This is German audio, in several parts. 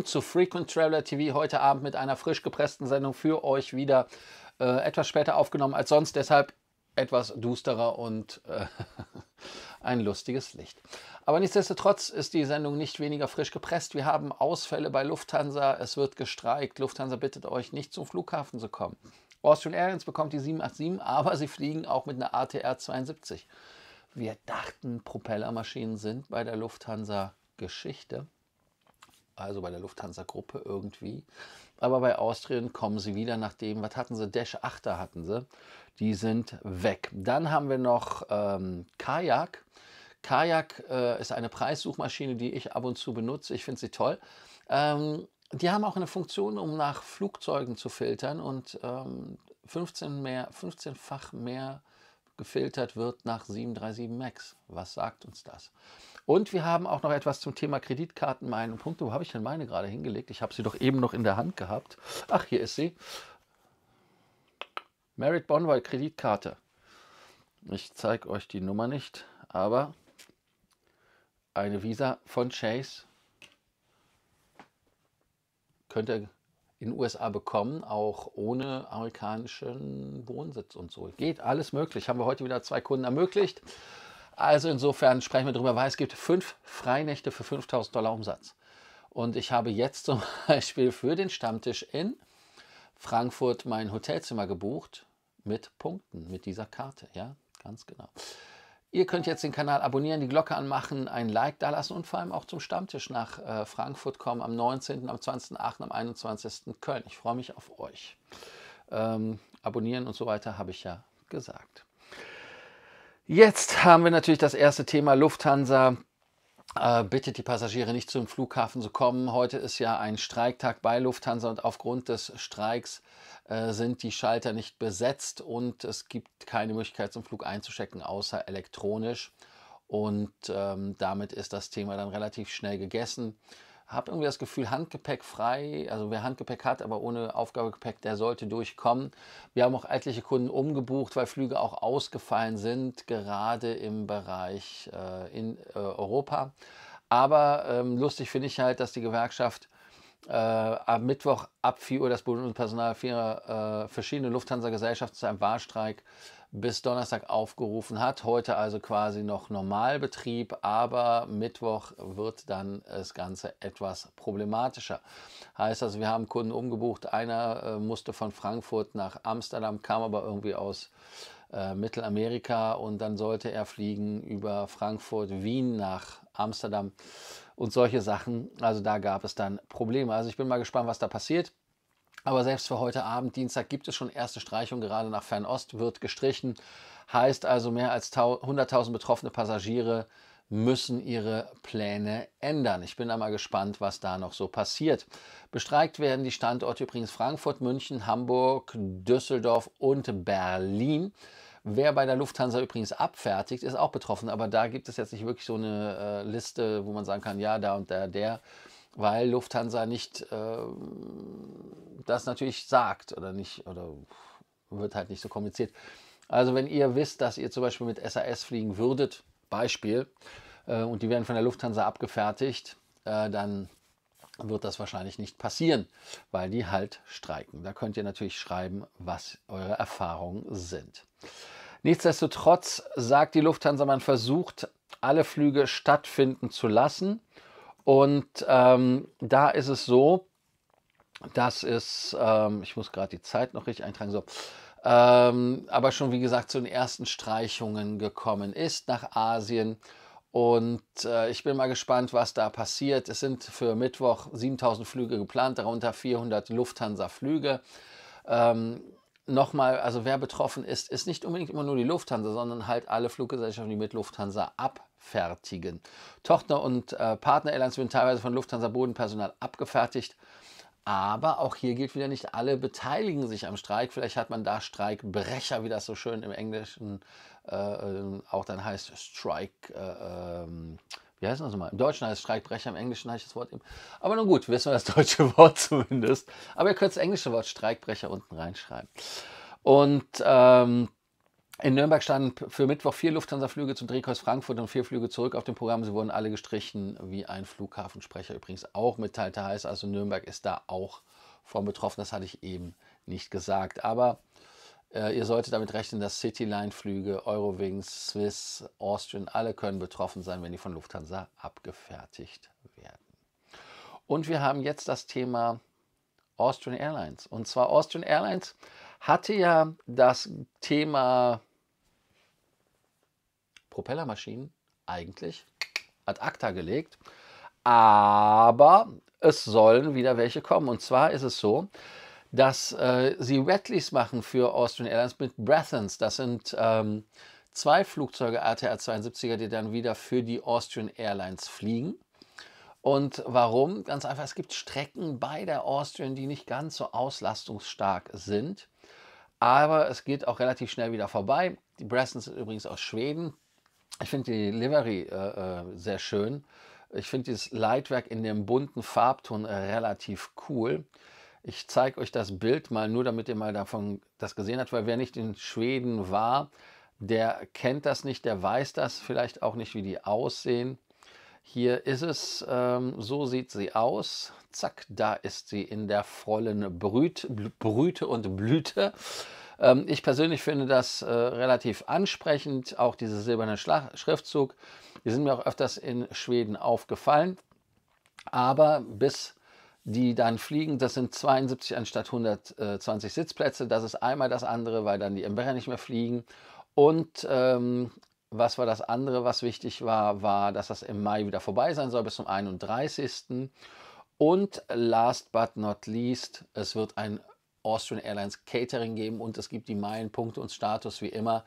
willkommen zu Frequent Traveler TV heute Abend mit einer frisch gepressten Sendung für euch wieder. Äh, etwas später aufgenommen als sonst, deshalb etwas dusterer und äh, ein lustiges Licht. Aber nichtsdestotrotz ist die Sendung nicht weniger frisch gepresst. Wir haben Ausfälle bei Lufthansa, es wird gestreikt. Lufthansa bittet euch, nicht zum Flughafen zu kommen. Austrian Airlines bekommt die 787, aber sie fliegen auch mit einer ATR 72. Wir dachten, Propellermaschinen sind bei der Lufthansa Geschichte also bei der Lufthansa-Gruppe irgendwie. Aber bei Austrien kommen sie wieder nach dem, was hatten sie? Dash 8 hatten sie. Die sind weg. Dann haben wir noch ähm, Kajak. Kajak äh, ist eine Preissuchmaschine, die ich ab und zu benutze. Ich finde sie toll. Ähm, die haben auch eine Funktion, um nach Flugzeugen zu filtern und ähm, 15 mehr, 15-fach mehr gefiltert wird nach 737 MAX. Was sagt uns das? Und wir haben auch noch etwas zum Thema Kreditkarten, meine Punkte. Wo habe ich denn meine gerade hingelegt? Ich habe sie doch eben noch in der Hand gehabt. Ach, hier ist sie. Merit Bonvoy Kreditkarte. Ich zeige euch die Nummer nicht, aber eine Visa von Chase könnt ihr in den USA bekommen, auch ohne amerikanischen Wohnsitz und so. Geht alles möglich. Haben wir heute wieder zwei Kunden ermöglicht. Also insofern sprechen wir darüber, weil es gibt fünf Freinächte für 5000 Dollar Umsatz. Und ich habe jetzt zum Beispiel für den Stammtisch in Frankfurt mein Hotelzimmer gebucht mit Punkten, mit dieser Karte. Ja, ganz genau. Ihr könnt jetzt den Kanal abonnieren, die Glocke anmachen, ein Like da lassen und vor allem auch zum Stammtisch nach äh, Frankfurt kommen am 19., am 20., am 21. Köln. Ich freue mich auf euch. Ähm, abonnieren und so weiter habe ich ja gesagt. Jetzt haben wir natürlich das erste Thema Lufthansa. Äh, bittet die Passagiere nicht zum Flughafen zu kommen. Heute ist ja ein Streiktag bei Lufthansa und aufgrund des Streiks äh, sind die Schalter nicht besetzt und es gibt keine Möglichkeit zum Flug einzuschecken, außer elektronisch. Und ähm, damit ist das Thema dann relativ schnell gegessen habe irgendwie das Gefühl, Handgepäck frei, also wer Handgepäck hat, aber ohne Aufgabegepäck, der sollte durchkommen. Wir haben auch etliche Kunden umgebucht, weil Flüge auch ausgefallen sind, gerade im Bereich äh, in äh, Europa. Aber ähm, lustig finde ich halt, dass die Gewerkschaft äh, am Mittwoch ab 4 Uhr das Bund und Personal vierer äh, verschiedene Lufthansa-Gesellschaften zu einem Warstreik äh, bis Donnerstag aufgerufen hat. Heute also quasi noch Normalbetrieb, aber Mittwoch wird dann das Ganze etwas problematischer. Heißt also, wir haben Kunden umgebucht. Einer äh, musste von Frankfurt nach Amsterdam, kam aber irgendwie aus äh, Mittelamerika und dann sollte er fliegen über Frankfurt, Wien nach Amsterdam und solche Sachen. Also da gab es dann Probleme. Also ich bin mal gespannt, was da passiert. Aber selbst für heute Abend, Dienstag, gibt es schon erste Streichungen, gerade nach Fernost wird gestrichen. Heißt also, mehr als 100.000 betroffene Passagiere müssen ihre Pläne ändern. Ich bin einmal gespannt, was da noch so passiert. Bestreikt werden die Standorte übrigens Frankfurt, München, Hamburg, Düsseldorf und Berlin. Wer bei der Lufthansa übrigens abfertigt, ist auch betroffen, aber da gibt es jetzt nicht wirklich so eine äh, Liste, wo man sagen kann, ja, da und da, der, der weil Lufthansa nicht äh, das natürlich sagt oder nicht oder wird halt nicht so kommuniziert. Also wenn ihr wisst, dass ihr zum Beispiel mit SAS fliegen würdet, Beispiel, äh, und die werden von der Lufthansa abgefertigt, äh, dann wird das wahrscheinlich nicht passieren, weil die halt streiken. Da könnt ihr natürlich schreiben, was eure Erfahrungen sind. Nichtsdestotrotz sagt die Lufthansa, man versucht, alle Flüge stattfinden zu lassen und ähm, da ist es so, dass es, ähm, ich muss gerade die Zeit noch richtig eintragen, so, ähm, aber schon wie gesagt zu den ersten Streichungen gekommen ist nach Asien. Und äh, ich bin mal gespannt, was da passiert. Es sind für Mittwoch 7000 Flüge geplant, darunter 400 Lufthansa-Flüge. Ähm, nochmal, also wer betroffen ist, ist nicht unbedingt immer nur die Lufthansa, sondern halt alle Fluggesellschaften, die mit Lufthansa abfertigen. Tochter- und äh, Partner-Airlines werden teilweise von Lufthansa Bodenpersonal abgefertigt. Aber auch hier gilt wieder nicht, alle beteiligen sich am Streik. Vielleicht hat man da Streikbrecher, wie das so schön im Englischen äh, äh auch dann heißt, Strike. Äh, ähm, wie heißt das nochmal? Im Deutschen heißt es Streikbrecher, im Englischen heißt das Wort eben. Aber nun gut, wissen wir das deutsche Wort zumindest. Aber ihr könnt das englische Wort Streikbrecher unten reinschreiben. Und ähm, in Nürnberg standen für Mittwoch vier Lufthansa-Flüge zum Drehkreuz Frankfurt und vier Flüge zurück auf dem Programm. Sie wurden alle gestrichen, wie ein Flughafensprecher übrigens auch mitteilte. Heißt also, Nürnberg ist da auch von betroffen. Das hatte ich eben nicht gesagt. Aber äh, ihr solltet damit rechnen, dass Cityline-Flüge, Eurowings, Swiss, Austrian, alle können betroffen sein, wenn die von Lufthansa abgefertigt werden. Und wir haben jetzt das Thema Austrian Airlines. Und zwar Austrian Airlines hatte ja das Thema Propellermaschinen eigentlich ad acta gelegt. Aber es sollen wieder welche kommen. Und zwar ist es so, dass äh, sie Wetleys machen für Austrian Airlines mit Breathens. Das sind ähm, zwei Flugzeuge ATR 72er, die dann wieder für die Austrian Airlines fliegen. Und warum? Ganz einfach, es gibt Strecken bei der Austrian, die nicht ganz so auslastungsstark sind. Aber es geht auch relativ schnell wieder vorbei. Die Bressons sind übrigens aus Schweden. Ich finde die Livery äh, äh, sehr schön. Ich finde dieses Leitwerk in dem bunten Farbton äh, relativ cool. Ich zeige euch das Bild mal nur, damit ihr mal davon das gesehen habt, weil wer nicht in Schweden war, der kennt das nicht, der weiß das vielleicht auch nicht, wie die aussehen. Hier ist es, ähm, so sieht sie aus. Zack, da ist sie in der vollen Brüt, Brüte und Blüte. Ähm, ich persönlich finde das äh, relativ ansprechend, auch dieser silberne Schlag Schriftzug. Die sind mir auch öfters in Schweden aufgefallen. Aber bis die dann fliegen. Das sind 72 anstatt 120 äh, Sitzplätze. Das ist einmal das andere, weil dann die Embraer nicht mehr fliegen. Und ähm, was war das andere, was wichtig war, war, dass das im Mai wieder vorbei sein soll, bis zum 31. Und last but not least, es wird ein Austrian Airlines Catering geben und es gibt die Meilenpunkte und Status wie immer.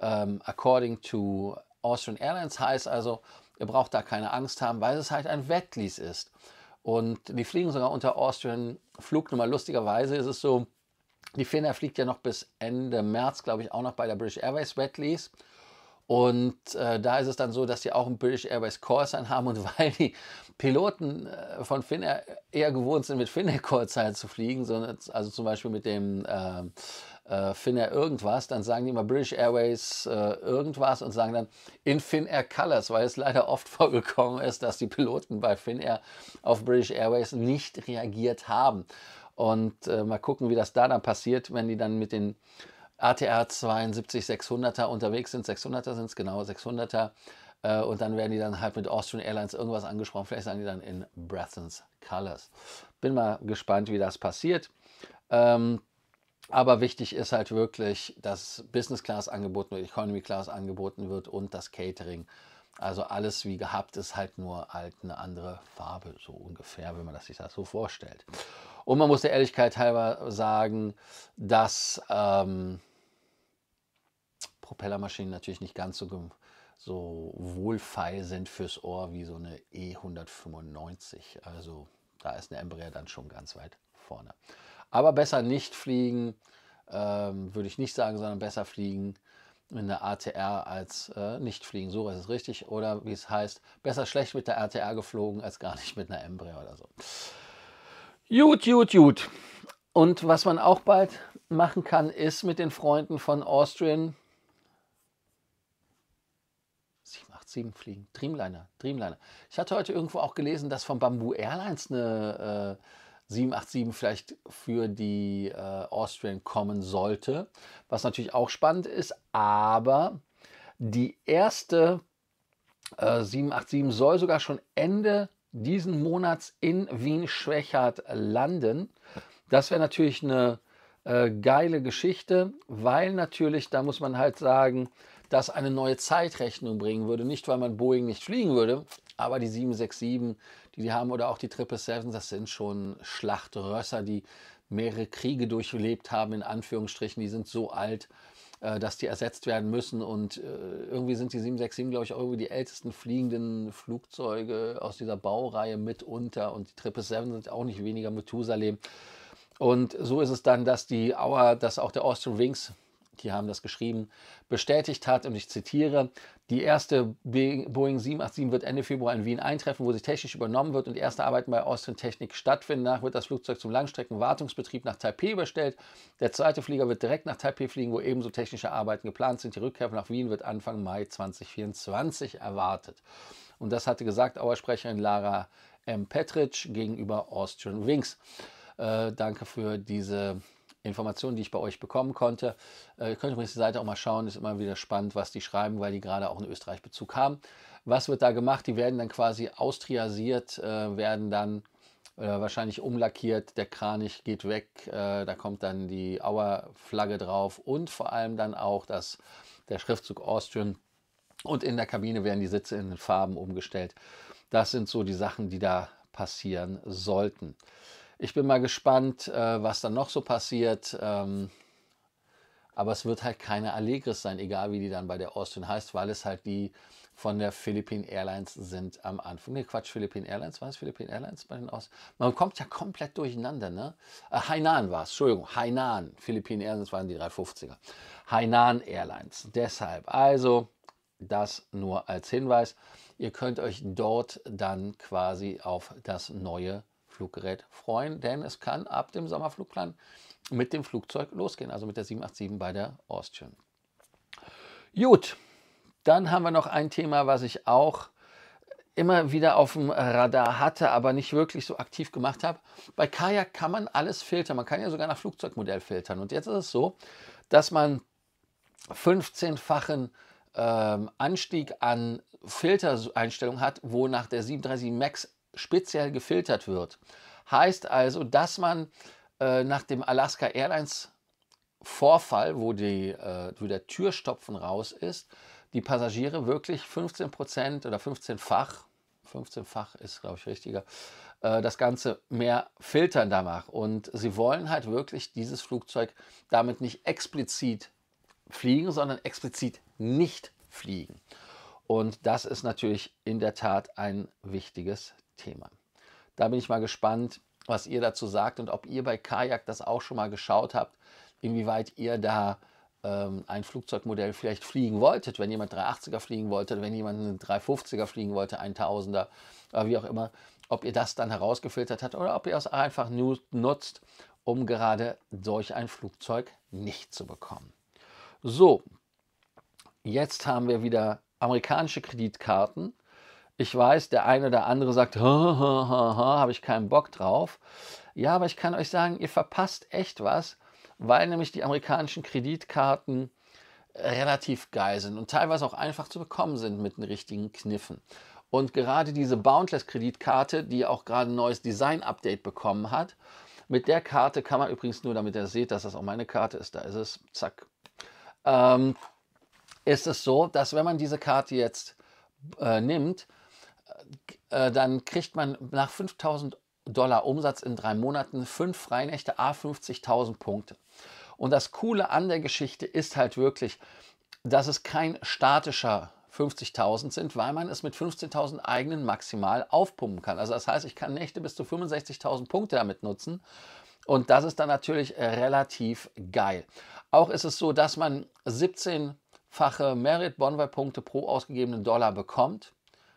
Ähm, according to Austrian Airlines heißt also, ihr braucht da keine Angst haben, weil es halt ein Wettlease ist. Und die fliegen sogar unter Austrian Flugnummer. Lustigerweise ist es so, die Finnair fliegt ja noch bis Ende März, glaube ich, auch noch bei der British Airways Wetlease. Und äh, da ist es dann so, dass die auch ein British Airways Callsign haben und weil die Piloten äh, von Finnair eher gewohnt sind, mit Finnair Callsign zu fliegen, sondern also zum Beispiel mit dem äh, äh, Finnair irgendwas, dann sagen die immer British Airways äh, irgendwas und sagen dann in Finnair Colors, weil es leider oft vorgekommen ist, dass die Piloten bei Finnair auf British Airways nicht reagiert haben. Und äh, mal gucken, wie das da dann passiert, wenn die dann mit den ATR 72 600er unterwegs sind, 600er sind es genau, 600er. Äh, und dann werden die dann halt mit Austrian Airlines irgendwas angesprochen. Vielleicht sagen die dann in Brethons Colors. Bin mal gespannt, wie das passiert. Ähm, aber wichtig ist halt wirklich, dass Business Class angeboten wird, Economy Class angeboten wird und das Catering. Also alles wie gehabt ist halt nur halt eine andere Farbe, so ungefähr, wenn man das sich das so vorstellt. Und man muss der Ehrlichkeit halber sagen, dass ähm, Propellermaschinen natürlich nicht ganz so, so wohlfeil sind fürs Ohr wie so eine E195. Also da ist eine Embraer dann schon ganz weit vorne. Aber besser nicht fliegen, ähm, würde ich nicht sagen, sondern besser fliegen in der ATR als äh, nicht fliegen. So ist es richtig. Oder wie es heißt, besser schlecht mit der ATR geflogen als gar nicht mit einer Embraer oder so. Gut, gut, gut. Und was man auch bald machen kann, ist mit den Freunden von Austrian 7 fliegen. Dreamliner, Dreamliner. Ich hatte heute irgendwo auch gelesen, dass von Bamboo Airlines eine äh, 787 vielleicht für die äh, Austrian kommen sollte, was natürlich auch spannend ist, aber die erste äh, 787 soll sogar schon Ende diesen Monats in Wien-Schwächert landen. Das wäre natürlich eine äh, geile Geschichte, weil natürlich, da muss man halt sagen, das eine neue Zeitrechnung bringen würde. Nicht, weil man Boeing nicht fliegen würde, aber die 767, die die haben, oder auch die 777, das sind schon Schlachtrösser, die mehrere Kriege durchlebt haben, in Anführungsstrichen. Die sind so alt, äh, dass die ersetzt werden müssen. Und äh, irgendwie sind die 767, glaube ich, auch irgendwie die ältesten fliegenden Flugzeuge aus dieser Baureihe mitunter. Und die 777 sind auch nicht weniger Methusalem. Und so ist es dann, dass die Auer, dass auch der Austrian Wings die haben das geschrieben, bestätigt hat. Und ich zitiere, die erste Boeing 787 wird Ende Februar in Wien eintreffen, wo sie technisch übernommen wird und erste Arbeiten bei Austrian Technik stattfinden. Nach wird das Flugzeug zum Langstreckenwartungsbetrieb nach Taipei überstellt. Der zweite Flieger wird direkt nach Taipei fliegen, wo ebenso technische Arbeiten geplant sind. Die Rückkehr nach Wien wird Anfang Mai 2024 erwartet. Und das hatte gesagt our Sprecherin Lara M. Petritsch gegenüber Austrian Wings. Äh, danke für diese Informationen, die ich bei euch bekommen konnte. Äh, ihr könnt übrigens die Seite auch mal schauen, ist immer wieder spannend, was die schreiben, weil die gerade auch einen Österreich-Bezug haben. Was wird da gemacht? Die werden dann quasi austriasiert, äh, werden dann äh, wahrscheinlich umlackiert, der Kranich geht weg, äh, da kommt dann die Auer-Flagge drauf und vor allem dann auch das, der Schriftzug Austrian und in der Kabine werden die Sitze in den Farben umgestellt. Das sind so die Sachen, die da passieren sollten. Ich bin mal gespannt, äh, was dann noch so passiert. Ähm, aber es wird halt keine Allegris sein, egal wie die dann bei der Austin heißt, weil es halt die von der Philippine Airlines sind am Anfang. Ne, Quatsch, Philippine Airlines, war es Philippine Airlines bei den Aus? Man kommt ja komplett durcheinander, ne? Äh, Hainan war es, Entschuldigung, Hainan. Philippine Airlines waren die 350er. Hainan Airlines, deshalb. Also, das nur als Hinweis. Ihr könnt euch dort dann quasi auf das neue Sommerfluggerät freuen, denn es kann ab dem Sommerflugplan mit dem Flugzeug losgehen, also mit der 787 bei der Austrian. Gut, dann haben wir noch ein Thema, was ich auch immer wieder auf dem Radar hatte, aber nicht wirklich so aktiv gemacht habe. Bei Kajak kann man alles filtern. Man kann ja sogar nach Flugzeugmodell filtern. Und jetzt ist es so, dass man 15-fachen ähm, Anstieg an Filtereinstellungen hat, wo nach der 737 MAX speziell gefiltert wird. Heißt also, dass man äh, nach dem Alaska Airlines Vorfall, wo, die, äh, wo der Türstopfen raus ist, die Passagiere wirklich 15% Prozent oder 15-fach, 15-fach ist, glaube ich, richtiger, äh, das Ganze mehr filtern da macht. Und sie wollen halt wirklich dieses Flugzeug damit nicht explizit fliegen, sondern explizit nicht fliegen. Und das ist natürlich in der Tat ein wichtiges Thema. Da bin ich mal gespannt, was ihr dazu sagt und ob ihr bei Kajak das auch schon mal geschaut habt, inwieweit ihr da ähm, ein Flugzeugmodell vielleicht fliegen wolltet, wenn jemand 380er fliegen wollte, wenn jemand einen 350er fliegen wollte, 1000er, äh, wie auch immer, ob ihr das dann herausgefiltert habt oder ob ihr es einfach nutzt, um gerade solch ein Flugzeug nicht zu bekommen. So, jetzt haben wir wieder amerikanische Kreditkarten ich weiß, der eine oder andere sagt, habe ich keinen Bock drauf. Ja, aber ich kann euch sagen, ihr verpasst echt was, weil nämlich die amerikanischen Kreditkarten äh, relativ geil sind und teilweise auch einfach zu bekommen sind mit den richtigen Kniffen. Und gerade diese Boundless-Kreditkarte, die auch gerade ein neues Design-Update bekommen hat, mit der Karte kann man übrigens nur, damit ihr seht, dass das auch meine Karte ist, da ist es, zack, ähm, ist es so, dass wenn man diese Karte jetzt äh, nimmt, äh, dann kriegt man nach 5000 Dollar Umsatz in drei Monaten fünf Freinächte, a 50.000 Punkte. Und das Coole an der Geschichte ist halt wirklich, dass es kein statischer 50.000 sind, weil man es mit 15.000 eigenen maximal aufpumpen kann. Also das heißt, ich kann Nächte bis zu 65.000 Punkte damit nutzen. Und das ist dann natürlich äh, relativ geil. Auch ist es so, dass man 17-fache Merit Bonway Punkte pro ausgegebenen Dollar bekommt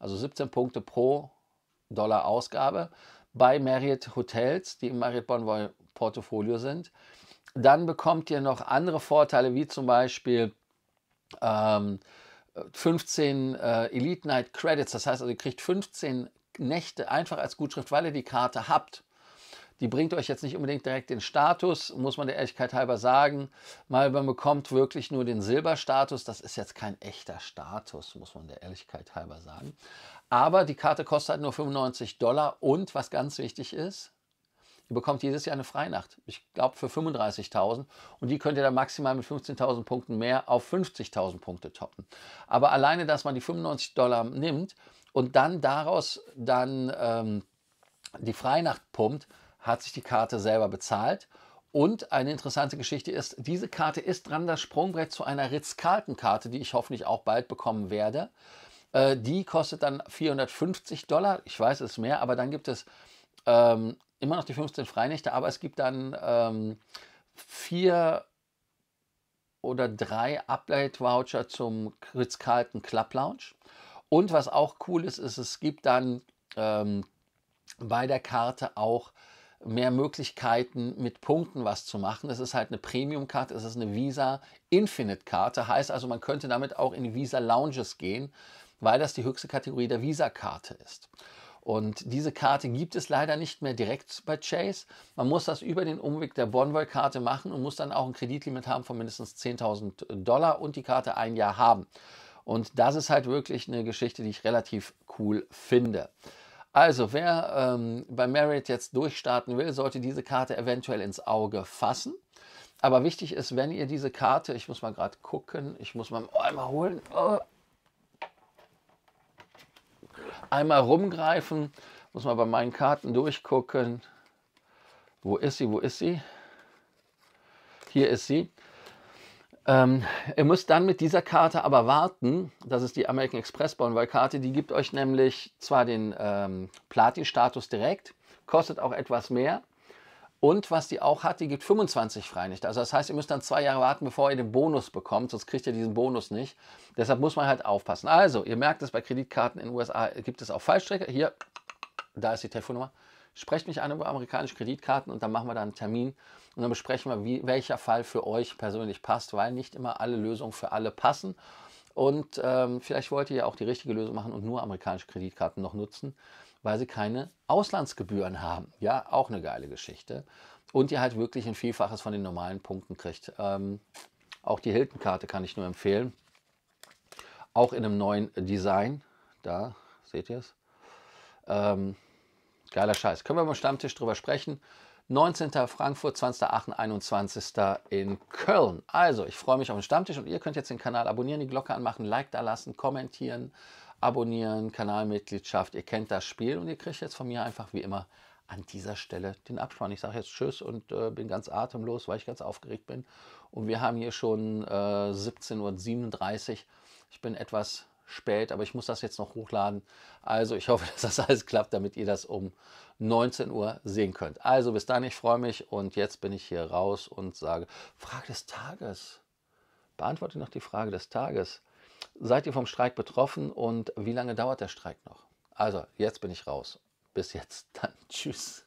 also 17 Punkte pro Dollar Ausgabe bei Marriott Hotels, die im Marriott Bonvoy Portfolio sind. Dann bekommt ihr noch andere Vorteile, wie zum Beispiel ähm, 15 äh, Elite Night Credits. Das heißt, also ihr kriegt 15 Nächte einfach als Gutschrift, weil ihr die Karte habt die bringt euch jetzt nicht unbedingt direkt den Status, muss man der Ehrlichkeit halber sagen. Mal, man bekommt wirklich nur den Silberstatus. Das ist jetzt kein echter Status, muss man der Ehrlichkeit halber sagen. Aber die Karte kostet halt nur 95 Dollar und was ganz wichtig ist, Ihr bekommt jedes Jahr eine Freinacht. Ich glaube für 35.000. Und die könnt ihr dann maximal mit 15.000 Punkten mehr auf 50.000 Punkte toppen. Aber alleine, dass man die 95 Dollar nimmt und dann daraus dann ähm, die Freinacht pumpt, hat sich die Karte selber bezahlt. Und eine interessante Geschichte ist, diese Karte ist dran das Sprungbrett zu einer Ritz-Carlton-Karte, die ich hoffentlich auch bald bekommen werde. Äh, die kostet dann 450 Dollar. Ich weiß es mehr, aber dann gibt es ähm, immer noch die 15 Freinächte, aber es gibt dann ähm, vier oder drei Update-Voucher zum Ritz-Carlton Club Lounge. Und was auch cool ist, ist, es gibt dann ähm, bei der Karte auch mehr Möglichkeiten, mit Punkten was zu machen. Es ist halt eine Premium-Karte, es ist eine Visa Infinite-Karte. Heißt also, man könnte damit auch in Visa Lounges gehen, weil das die höchste Kategorie der Visa-Karte ist. Und diese Karte gibt es leider nicht mehr direkt bei Chase. Man muss das über den Umweg der Bonvoy-Karte machen und muss dann auch ein Kreditlimit haben von mindestens 10.000 Dollar und die Karte ein Jahr haben. Und das ist halt wirklich eine Geschichte, die ich relativ cool finde. Also, wer ähm, bei Merit jetzt durchstarten will, sollte diese Karte eventuell ins Auge fassen. Aber wichtig ist, wenn ihr diese Karte, ich muss mal gerade gucken, ich muss mal einmal holen, äh, einmal rumgreifen, muss mal bei meinen Karten durchgucken. Wo ist sie? Wo ist sie? Hier ist sie. Ähm, ihr müsst dann mit dieser Karte aber warten, das ist die American Express Bonvoy-Karte, die gibt euch nämlich zwar den ähm, Platin-Status direkt, kostet auch etwas mehr und was die auch hat, die gibt 25 frei nicht. Also das heißt, ihr müsst dann zwei Jahre warten, bevor ihr den Bonus bekommt, sonst kriegt ihr diesen Bonus nicht. Deshalb muss man halt aufpassen. Also, ihr merkt es, bei Kreditkarten in den USA gibt es auch Fallstrecke. Hier, da ist die Telefonnummer sprecht mich an über amerikanische Kreditkarten und dann machen wir da einen Termin und dann besprechen wir, wie, welcher Fall für euch persönlich passt, weil nicht immer alle Lösungen für alle passen. Und ähm, vielleicht wollt ihr ja auch die richtige Lösung machen und nur amerikanische Kreditkarten noch nutzen, weil sie keine Auslandsgebühren haben. Ja, auch eine geile Geschichte. Und ihr halt wirklich ein Vielfaches von den normalen Punkten kriegt. Ähm, auch die Hilton-Karte kann ich nur empfehlen. Auch in einem neuen Design. Da seht ihr es. Ähm, Geiler Scheiß. Können wir beim Stammtisch drüber sprechen. 19. Frankfurt, 20. Aachen, 21. in Köln. Also, ich freue mich auf den Stammtisch und ihr könnt jetzt den Kanal abonnieren, die Glocke anmachen, Like da lassen, kommentieren, abonnieren, Kanalmitgliedschaft. Ihr kennt das Spiel und ihr kriegt jetzt von mir einfach wie immer an dieser Stelle den Abspann. Ich sage jetzt Tschüss und äh, bin ganz atemlos, weil ich ganz aufgeregt bin. Und wir haben hier schon äh, 17.37 Uhr. Ich bin etwas spät, aber ich muss das jetzt noch hochladen. Also ich hoffe, dass das alles klappt, damit ihr das um 19 Uhr sehen könnt. Also bis dann, ich freue mich und jetzt bin ich hier raus und sage, Frage des Tages. Beantworte noch die Frage des Tages. Seid ihr vom Streik betroffen und wie lange dauert der Streik noch? Also jetzt bin ich raus. Bis jetzt, dann tschüss.